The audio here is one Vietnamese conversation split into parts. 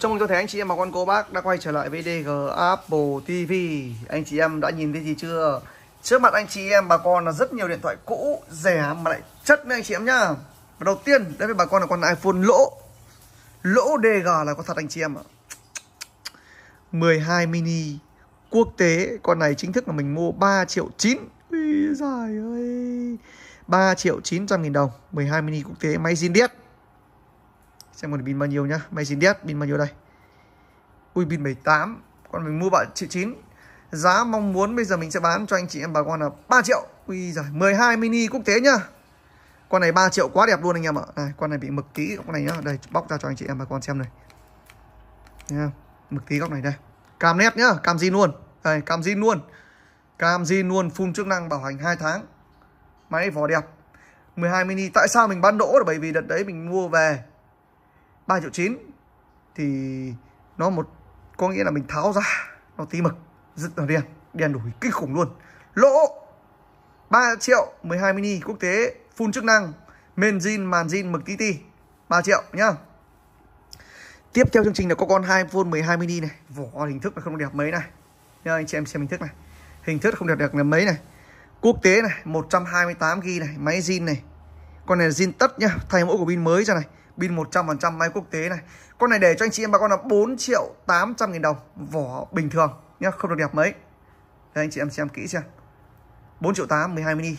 chào mừng cho thấy anh chị em và con cô bác đã quay trở lại với DG Apple TV Anh chị em đã nhìn thấy gì chưa? Trước mặt anh chị em bà con là rất nhiều điện thoại cũ, rẻ mà lại chất nữa anh chị em nhá và Đầu tiên, đối với bà con là con iPhone lỗ Lỗ DG là có thật anh chị em ạ 12 mini quốc tế, con này chính thức là mình mua 3 triệu 9 Úi giời ơi 3 triệu 900 nghìn đồng 12 mini quốc tế máy zin điếc xem còn pin bao nhiêu nhá máy chín đét pin bao nhiêu đây ui pin 78 còn mình mua bạn triệu chín giá mong muốn bây giờ mình sẽ bán cho anh chị em bà con là 3 triệu ui giời 12 mini quốc tế nhá con này 3 triệu quá đẹp luôn anh em ạ này, con này bị mực tí góc này nhá đây bóc ra cho anh chị em bà con xem này nha mực tí góc này đây cam nét nhá cam zin luôn đây cam zin luôn cam zin luôn phun chức năng bảo hành 2 tháng máy vỏ đẹp 12 mini tại sao mình bán đỗ là bởi vì đợt đấy mình mua về 3 triệu 9 thì nó một có nghĩa là mình tháo ra nó tí mực rất là đen đen đủi kinh khủng luôn lỗ 3 triệu 12 mini quốc tế full chức năng men zin màn zin mực tí ti 3 triệu nhá tiếp theo chương trình là có con iPhone 12 mini này vỏ hình thức là không đẹp mấy này nhá anh chị em xem hình thức này hình thức không đẹp đẹp là mấy này quốc tế này 128 g này máy zin này con này là zin tất nhá thay mẫu của pin mới cho này pin 100% máy quốc tế này con này để cho anh chị em bà con là 4 triệu 800 nghìn đồng vỏ bình thường nhá không được đẹp mấy đây anh chị em xem kỹ xem 4 triệu 8 12 mini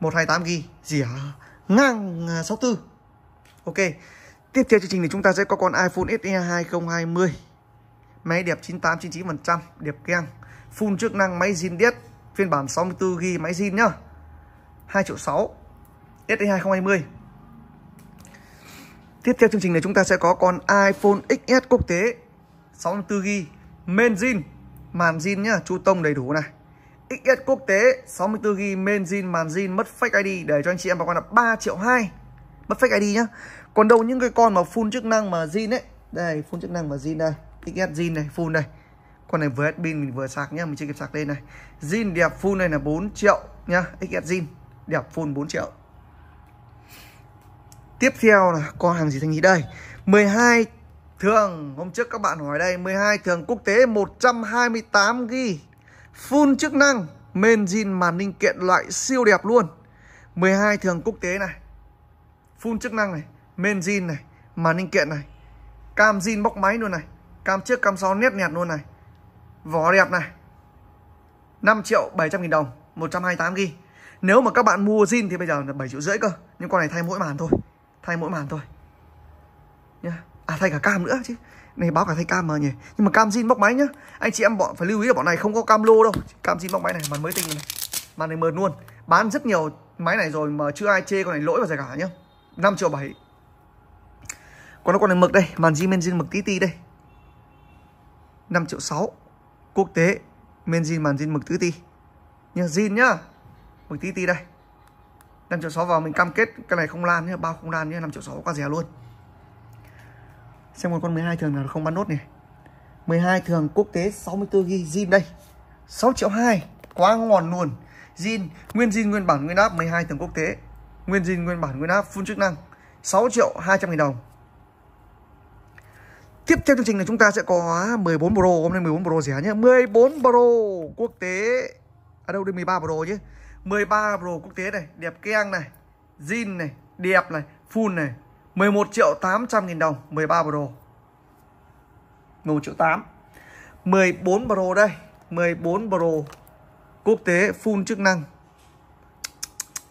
128 ghi gì hả ngang 64 à, ok tiếp theo chương trình thì chúng ta sẽ có con iPhone SE 2020 máy đẹp 98 99% đẹp keng full chức năng máy zin điết phiên bản 64 ghi máy zin nhá 2 triệu 6 SE 2020 Tiếp theo chương trình này chúng ta sẽ có con iPhone XS quốc tế 64GB main zin màn zin nhá, chu tông đầy đủ này. XS quốc tế 64GB main zin màn zin mất fake ID để cho anh chị em bà quan là 3 triệu 2 mất fake ID nhá. Còn đâu những cái con mà full chức năng mà zin ấy, đây full chức năng mà zin đây, XS zin này, full đây. Con này vừa hết pin mình vừa sạc nhá, mình chưa kịp sạc lên này. Zin đẹp full này là 4 triệu nhá, XS zin đẹp full 4 triệu. Tiếp theo là con hàng gì thanh lý đây 12 thường Hôm trước các bạn hỏi đây 12 thường quốc tế 128 ghi Full chức năng Main zin màn linh kiện loại siêu đẹp luôn 12 thường quốc tế này Full chức năng này Main zin này Màn linh kiện này Cam zin bóc máy luôn này Cam trước cam sau nét nhẹt luôn này Vỏ đẹp này 5 triệu 700 nghìn đồng 128 ghi Nếu mà các bạn mua zin thì bây giờ là 7 triệu rưỡi cơ Nhưng con này thay mỗi màn thôi thay mỗi màn thôi nhá à thay cả cam nữa chứ này báo cả thay cam mà nhỉ nhưng mà cam zin bóc máy nhá anh chị em bọn phải lưu ý là bọn này không có cam lô đâu cam zin bóc máy này màn mới tinh này màn này mờn luôn bán rất nhiều máy này rồi mà chưa ai chê con này lỗi vào giải cả nhá 5 triệu bảy còn nó còn này mực đây màn zin men zin mực tí tí đây 5 triệu 6 quốc tế men zin màn zin mực tí tí nhá zin nhá mực tí tí đây 5 triệu 6 vào mình cam kết cái này không lan nhé bao không lan nhé 5 triệu 6 quá rẻ luôn xem một con 12 thường là không bán nốt này 12 thường quốc tế 64 g zin đây 6 triệu 2 quá ngon luôn zin nguyên zin nguyên bản nguyên áp 12 thường quốc tế nguyên zin nguyên bản nguyên áp full chức năng 6 triệu 200 nghìn đồng Tiếp theo chương trình là chúng ta sẽ có 14 Pro, hôm nay 14 Pro rẻ nhé 14 Pro quốc tế, ở à đâu đây 13 Pro chứ 13 Pro quốc tế này đẹp keng này zin này đẹp này full này 11 triệu 800 nghìn đồng 13 Pro 11 triệu 8 14 Pro đây 14 Pro quốc tế full chức năng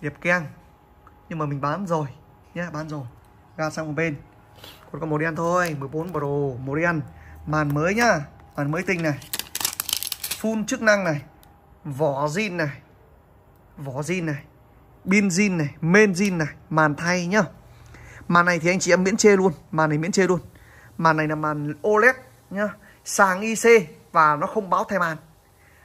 đẹp keng nhưng mà mình bán rồi nhé bán rồi ra sang một bên còn có màu đen thôi 14 Pro màu đen màn mới nhá màn mới tinh này full chức năng này vỏ zin này vỏ zin này pin zin này men zin này màn thay nhá màn này thì anh chị em miễn chê luôn màn này miễn chê luôn màn này là màn OLED nhá sàng IC và nó không báo thay màn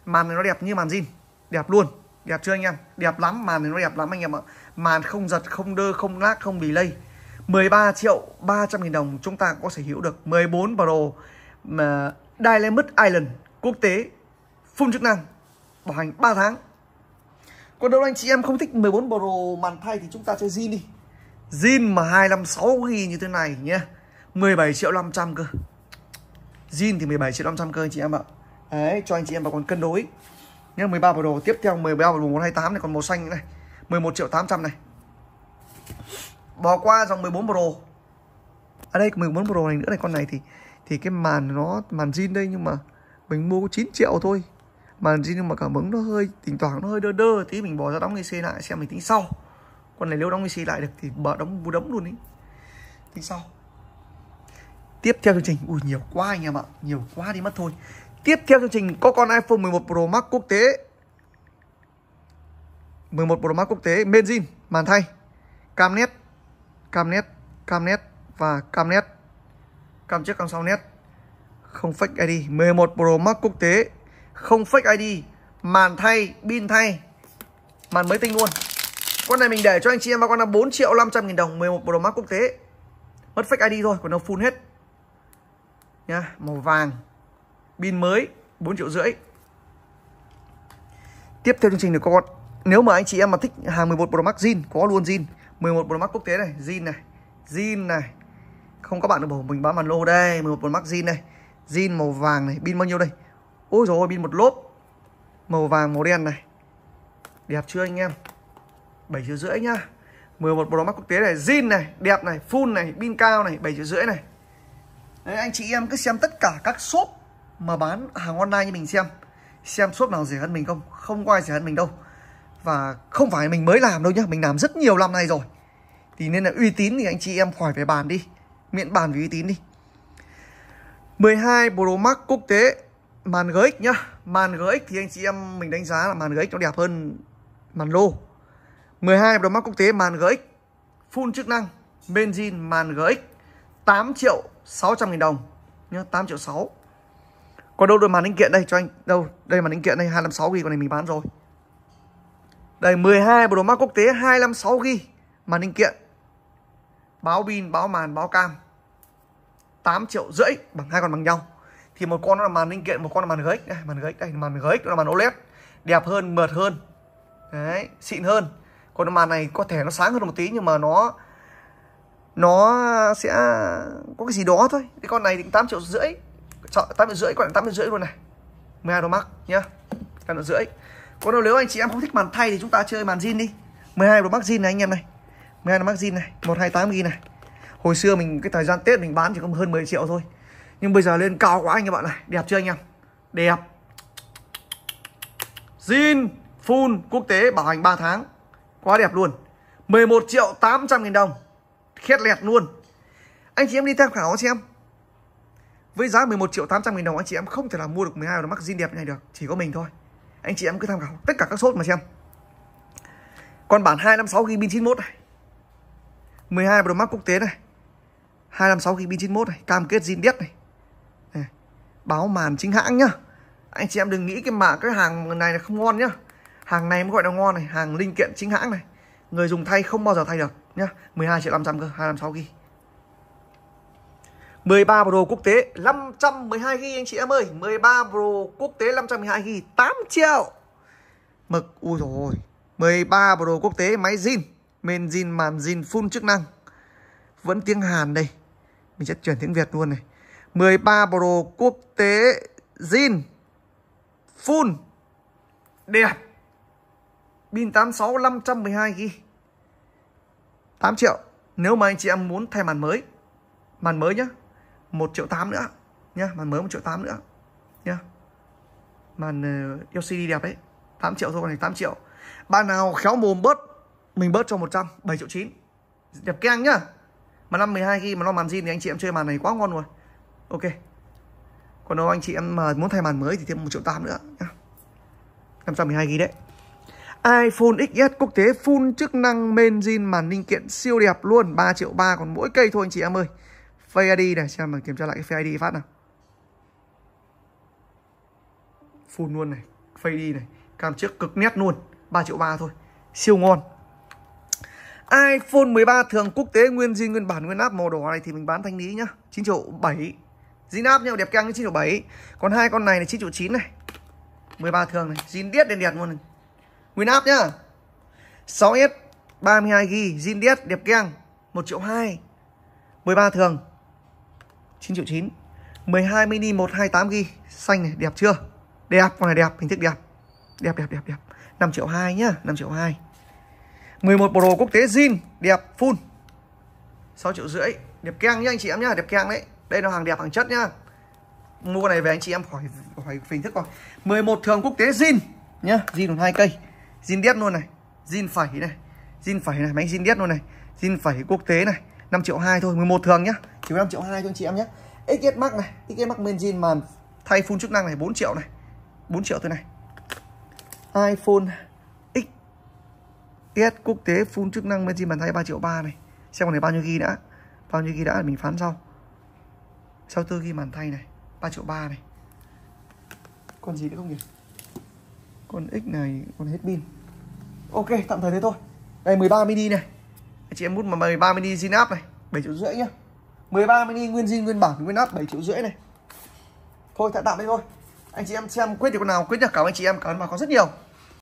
màn này nó đẹp như màn zin đẹp luôn đẹp chưa anh em đẹp lắm màn này nó đẹp lắm anh em ạ màn không giật không đơ không lag không delay 13 triệu 300 nghìn đồng chúng ta có sở hữu được 14 Pro mà Diamond Island quốc tế phun chức năng bảo hành 3 tháng còn đâu anh chị em không thích 14 Pro màn thay thì chúng ta chơi zin đi zin mà 256 ghi như thế này nhé 17 triệu 500 cơ zin thì 17 triệu 500 cơ anh chị em ạ đấy cho anh chị em vào còn cân đối nhé 13 Pro tiếp theo 13 Pro 128 này còn màu xanh này 11 triệu 800 này bỏ qua dòng 14 Pro ở à đây 14 Pro này nữa này con này thì thì cái màn nó màn zin đây nhưng mà mình mua có 9 triệu thôi màn gì nhưng mà cảm ứng nó hơi tính toán nó hơi đơ đơ tí mình bỏ ra đóng EC lại xem mình tính sau con này nếu đóng EC lại được thì bỏ đóng bù đấm luôn ý tính sau tiếp theo chương trình ui nhiều quá anh em ạ nhiều quá đi mất thôi tiếp theo chương trình có con iPhone 11 Pro Max quốc tế 11 Pro Max quốc tế Menzin màn thay cam nét cam nét cam nét và cam nét cam trước cam sau nét không fake ID 11 Pro Max quốc tế không fake ID màn thay pin thay màn mới tinh luôn con này mình để cho anh chị em và con là 4 triệu 500 nghìn đồng 11 đồ Max quốc tế mất fake ID thôi còn nó full hết nhá màu vàng pin mới 4 triệu rưỡi tiếp theo chương trình được con nếu mà anh chị em mà thích hàng 11 đồ Max zin có luôn zin 11 đồ Max quốc tế này zin này zin này không các bạn được bảo mình bán màn lô đây 11 đồ Max zin này zin màu vàng này pin bao nhiêu đây ôi rồi pin một lốp màu vàng màu đen này đẹp chưa anh em bảy triệu rưỡi nhá 11 Pro mắt quốc tế này zin này đẹp này full này pin cao này bảy triệu rưỡi này Đấy, anh chị em cứ xem tất cả các shop mà bán hàng online như mình xem xem shop nào rẻ hơn mình không không có ai rẻ hơn mình đâu và không phải mình mới làm đâu nhá mình làm rất nhiều năm nay rồi thì nên là uy tín thì anh chị em khỏi phải bàn đi miễn bàn vì uy tín đi 12 đồ Max quốc tế màn GX nhá màn GX thì anh chị em mình đánh giá là màn GX nó đẹp hơn màn lô 12 đồng mắt quốc tế màn GX full chức năng benzin màn GX 8 triệu 600 nghìn đồng nhá 8 triệu 6 còn đâu đôi màn linh kiện đây cho anh đâu đây màn linh kiện đây 256 ghi con này mình bán rồi đây 12 bộ đồ mắt quốc tế 256 ghi màn linh kiện báo pin báo màn báo cam 8 triệu rưỡi bằng hai con bằng nhau thì một con nó là màn linh kiện một con là màn gx đây màn gx đây màn gx nó là màn oled đẹp hơn mượt hơn đấy xịn hơn còn màn này có thể nó sáng hơn một tí nhưng mà nó nó sẽ có cái gì đó thôi cái con này định tám triệu rưỡi chọn tám triệu rưỡi còn tám triệu rưỡi luôn này mười hai đô mắc nhá tám triệu rưỡi còn nếu anh chị em không thích màn thay thì chúng ta chơi màn zin đi 12 đô mắc zin này anh em này 12 đô mắc zin này 128 ghi này hồi xưa mình cái thời gian tết mình bán chỉ có hơn 10 triệu thôi nhưng bây giờ lên cao quá anh các bạn này đẹp chưa anh em đẹp zin full quốc tế bảo hành 3 tháng quá đẹp luôn 11 triệu 800 nghìn đồng khét lẹt luôn anh chị em đi tham khảo xem với giá 11 triệu 800 nghìn đồng anh chị em không thể nào mua được 12 con mắc zin đẹp này được Chỉ có mình thôi Anh chị em cứ tham khảo tất cả các sốt mà xem Còn bản 256 GB pin 91 này 12 Pro Max quốc tế này 256 GB pin 91 này Cam kết zin đẹp này báo màn chính hãng nhá anh chị em đừng nghĩ cái mà cái hàng này là không ngon nhá hàng này mới gọi là ngon này hàng linh kiện chính hãng này người dùng thay không bao giờ thay được nhá 12 triệu 500 cơ 256 ghi 13 Pro quốc tế 512 ghi anh chị em ơi 13 Pro quốc tế 512 ghi 8 triệu mực ui rồi ôi 13 Pro quốc tế máy zin men zin màn zin full chức năng vẫn tiếng Hàn đây mình sẽ chuyển tiếng Việt luôn này 13 Pro quốc tế zin full đẹp pin 86 512 g 8 triệu nếu mà anh chị em muốn thay màn mới màn mới nhá 1 triệu 8 nữa nhá màn mới 1 triệu 8 nữa nhá màn ờ, LCD đẹp ấy 8 triệu thôi này 8 triệu bạn nào khéo mồm bớt mình bớt cho 100 7 triệu 9 đẹp keng nhá mà 5 12 khi mà nó màn zin thì anh chị em chơi màn này quá ngon rồi ok còn đâu anh chị em mà muốn thay màn mới thì thêm một triệu tám nữa nhá 512 gb đấy iPhone XS quốc tế full chức năng main zin màn linh kiện siêu đẹp luôn 3 triệu 3 còn mỗi cây thôi anh chị em ơi Face ID này xem mà kiểm tra lại cái Face ID phát nào Full luôn này Face ID này Cam trước cực nét luôn 3 triệu 3 thôi Siêu ngon iPhone 13 thường quốc tế nguyên zin nguyên bản nguyên áp màu đỏ này thì mình bán thanh lý nhá 9 triệu 7 zin áp nhau đẹp căng chín triệu bảy còn hai con này là chín triệu chín này 13 thường này zin điết đẹp đẹp luôn này nguyên áp nhá 6s 32 g zin điết đẹp căng 1 triệu 2 13 thường 9 triệu 9 12 mini 128 g xanh này đẹp chưa đẹp con này đẹp hình thức đẹp đẹp đẹp đẹp đẹp 5 triệu 2 nhá 5 triệu 2 11 Pro quốc tế zin đẹp full 6 triệu rưỡi đẹp căng nhá anh chị em nhá đẹp căng đấy đây là hàng đẹp hàng chất nhá mua này về anh chị em khỏi khỏi phình thức rồi 11 thường quốc tế zin nhá zin còn hai cây zin đét luôn này zin phẩy này zin phẩy này máy zin đét luôn này zin phẩy quốc tế này 5 triệu 2 thôi 11 thường nhá chỉ có 5 triệu 2 cho anh chị em nhé XS Max này XS Max men zin màn thay full chức năng này 4 triệu này 4 triệu thôi này iPhone X XS quốc tế full chức năng men zin màn thay 3 triệu 3 này xem còn này bao nhiêu ghi đã bao nhiêu ghi đã mình phán sau sau tư ghi bàn thay này 3 triệu ba này còn gì nữa không nhỉ con x này còn hết pin ok tạm thời thế thôi đây 13 mini này chị em mút mà 13 mini zin áp này 7 triệu rưỡi nhá 13 mini nguyên zin nguyên bản nguyên áp 7 triệu rưỡi này thôi tạm tạm đây thôi anh chị em xem quyết được con nào quyết nhá cảm ơn anh chị em cảm ơn bà có rất nhiều